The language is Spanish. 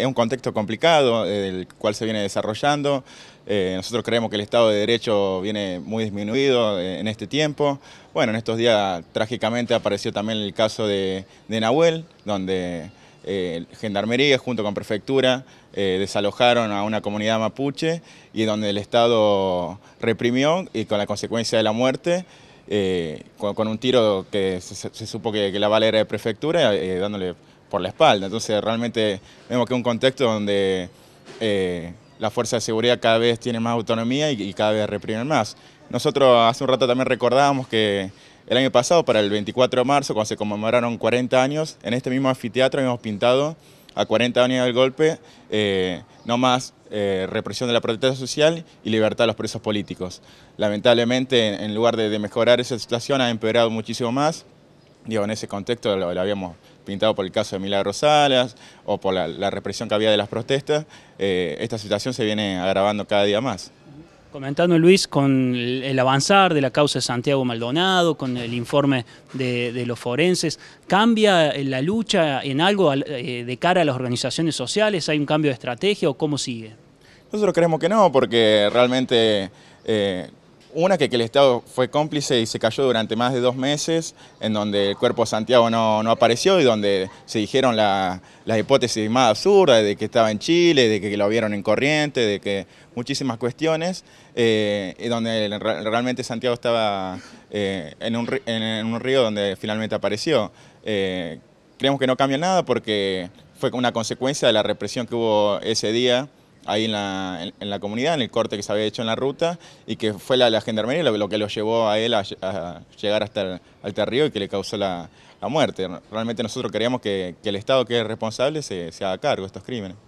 Es un contexto complicado eh, el cual se viene desarrollando. Eh, nosotros creemos que el Estado de Derecho viene muy disminuido eh, en este tiempo. Bueno, en estos días trágicamente apareció también el caso de, de Nahuel, donde Gendarmería junto con Prefectura desalojaron a una comunidad mapuche y donde el Estado reprimió y con la consecuencia de la muerte con, un tiro que se, supo que, la bala era de Prefectura, dándole por la espalda. Entonces realmente vemos que es un contexto donde eh, la fuerza de seguridad cada vez tiene más autonomía y, cada vez reprimen más. Nosotros hace un rato también recordábamos que el año pasado, para el 24 de marzo, cuando se conmemoraron 40 años, en este mismo anfiteatro habíamos pintado a 40 años del golpe, eh, no más eh, represión de la protesta social y libertad a los presos políticos. Lamentablemente, en, lugar de, mejorar esa situación, ha empeorado muchísimo más. Digo, en ese contexto lo habíamos pintado por el caso de Milagro Salas o por la, represión que había de las protestas, eh, esta situación se viene agravando cada día más. Comentando Luis con el avanzar de la causa de Santiago Maldonado, con el informe de, los forenses, ¿cambia la lucha en algo eh, de cara a las organizaciones sociales? ¿Hay un cambio de estrategia o cómo sigue? Nosotros creemos que no, porque realmente eh, una que, el Estado fue cómplice y se cayó durante más de dos meses, en donde el cuerpo de Santiago no, apareció y donde se dijeron las hipótesis más absurdas de que estaba en Chile, de que lo vieron en corriente, de que muchísimas cuestiones, eh, y donde realmente Santiago estaba eh, en, un, en, un, río donde finalmente apareció. Eh, creemos que no cambia nada porque fue una consecuencia de la represión que hubo ese día ahí en la, en, la, comunidad, en el corte que se había hecho en la ruta, y que fue la, la gendarmería lo, que lo llevó a él a, llegar hasta el hasta y que le causó la, muerte. Realmente nosotros queríamos que, el Estado, que es responsable, se, se haga cargo de estos crímenes.